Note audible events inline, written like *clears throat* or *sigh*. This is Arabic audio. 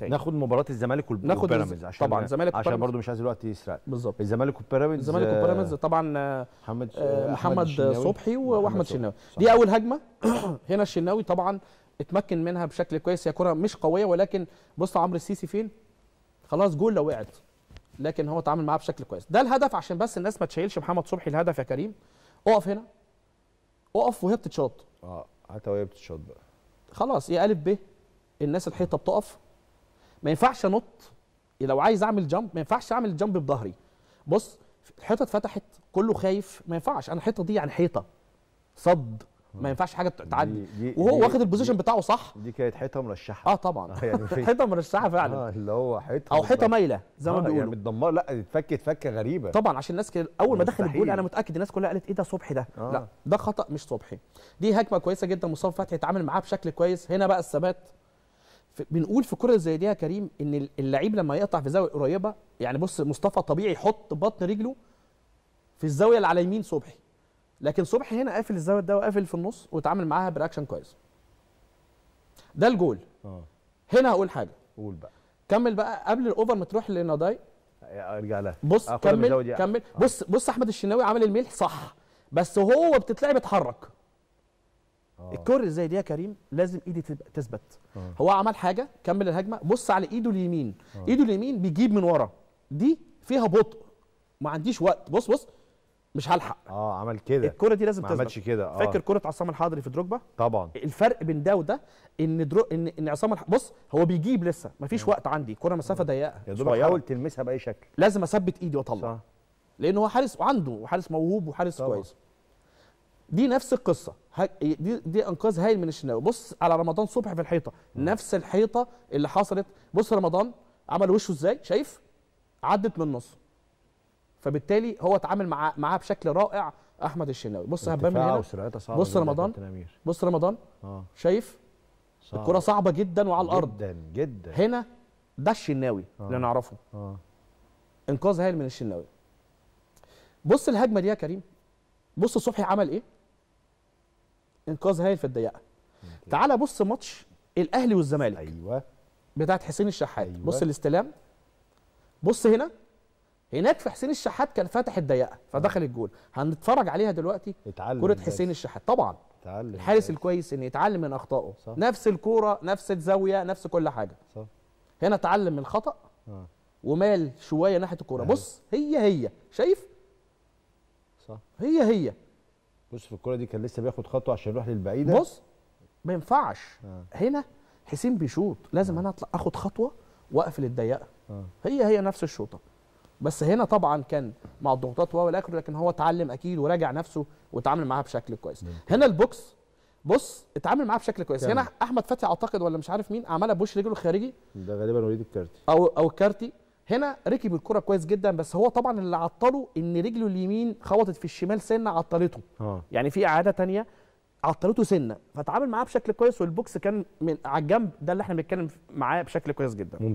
تاني ناخد مباراه الزمالك والبيراميدز عشان طبعا الزمالك عشان برضو مش عايز الوقت يسرق بالظبط الزمالك والبيراميدز الزمالك والبيراميدز طبعا آه، آه، محمد محمد صبحي واحمد شناوي دي اول هجمه *clears throat* هنا الشناوي طبعا اتمكن منها بشكل كويس هي كره مش قويه ولكن بص عمرو السيسي فين خلاص جول لو وقعت لكن هو اتعامل معاها بشكل كويس ده الهدف عشان بس الناس ما تشيلش محمد صبحي الهدف يا كريم اقف هنا اقف وهي بتتشاط اه حتى وهي بتتشاط بقى خلاص يا الف ب الناس الحيطه بتقف ما ينفعش انط لو عايز اعمل جامب ما ينفعش اعمل جامب بظهري بص الحيطه اتفتحت كله خايف ما ينفعش انا الحيطه دي يعني حيطه صد ما ينفعش حاجه تعدي وهو واخد البوزيشن بتاعه صح دي كانت حيطه مرشحه اه طبعا *laughs* يعني حيطه مرشحه فعلا اه اللي هو حيطه او حيطه مايله زي ما آه يعني بيقولوا يعني متدمره لا اتفكت فكه غريبه طبعا عشان الناس كده اول ما دخل الجول انا متاكد الناس كلها قالت ايه ده صبحي ده آه. لا ده خطا مش صبحي دي هجمه كويسه جدا مصطفى فتحي اتعامل معاها بشكل كويس هنا بقى الثبات بنقول في كره زي دي يا كريم ان اللعيب لما يقطع في زاويه قريبه يعني بص مصطفى طبيعي يحط بطن رجله في الزاويه اللي على يمين صبحي لكن صبحي هنا قافل الزاويه ده وقافل في النص واتعامل معاها برياكشن كويس ده الجول اه هنا هقول حاجه قول بقى كمل بقى قبل الاوفر ما تروح لنضاي ارجع لها بص آه، كمل كمل آه. بص بص احمد الشناوي عامل الملح صح بس هو بتتلعب اتحرك آه. الكور زي دي يا كريم لازم ايدي تثبت آه. هو عمل حاجه كمل الهجمه بص على ايده اليمين آه. ايده اليمين بيجيب من ورا دي فيها بطء ما عنديش وقت بص بص مش هلحق اه عمل كده الكره دي لازم تثبت ما عملش كده اه فاكر كره عصام الحضري في دروجبا طبعا الفرق بين ده وده ان درو ان ان عصام الح... بص هو بيجيب لسه ما فيش وقت عندي الكره مسافه ضيقه يا دوب حاول تلمسها باي شكل لازم اثبت ايدي واطلع لان هو حارس وعنده وحارس موهوب وحارس كويس دي نفس القصه دي دي انقاذ هايل من الشناوي بص على رمضان صبحي في الحيطه نفس الحيطه اللي حصلت بص رمضان عمل وشه ازاي شايف عدت من نصه فبالتالي هو اتعامل مع معاه بشكل رائع احمد الشناوي بص هبان من هنا بص رمضان بص رمضان آه. شايف صعب. الكره صعبه جدا وعلى الارض جدا جدا هنا ده الشناوي آه. اللي نعرفه آه. انقاذ هايل من الشناوي بص الهجمه دي يا كريم بص صبحي عمل ايه انقاذ هايل في الضيقه تعال بص ماتش الاهلي والزمالك ايوه بتاعت حسين الشحات أيوة. بص الاستلام بص هنا هناك في حسين الشحات كان فاتح الضيقه فدخل الجول هنتفرج عليها دلوقتي كره حسين الشحات طبعا اتعلم الحارس الكويس ان يتعلم من اخطائه صح. نفس الكوره نفس الزاويه نفس كل حاجه صح. هنا اتعلم من الخطا آه. ومال شويه ناحيه الكوره أيوة. بص هي هي شايف صح هي هي بص في الكوره دي كان لسه بياخد خطوه عشان يروح للبعيده بص ما ينفعش آه. هنا حسين بيشوط لازم آه. انا اطلع اخد خطوه واقفل الضيقه آه. هي هي نفس الشوطه بس هنا طبعا كان مع الضغوطات وهو الاخر لكن هو اتعلم اكيد وراجع نفسه واتعامل معاها بشكل كويس ممكن. هنا البوكس بص اتعامل معاه بشكل كويس يعني. هنا احمد فتحي اعتقد ولا مش عارف مين عملها بوش رجله الخارجي ده غالبا وليد الكارتي او او الكارتي هنا ركب الكره كويس جدا بس هو طبعا اللي عطله ان رجله اليمين خبطت في الشمال سنه عطلته آه. يعني في اعاده تانية عطلته سنه فتعامل معاه بشكل كويس والبوكس كان من على الجنب ده اللي احنا بنتكلم معاه بشكل كويس جدا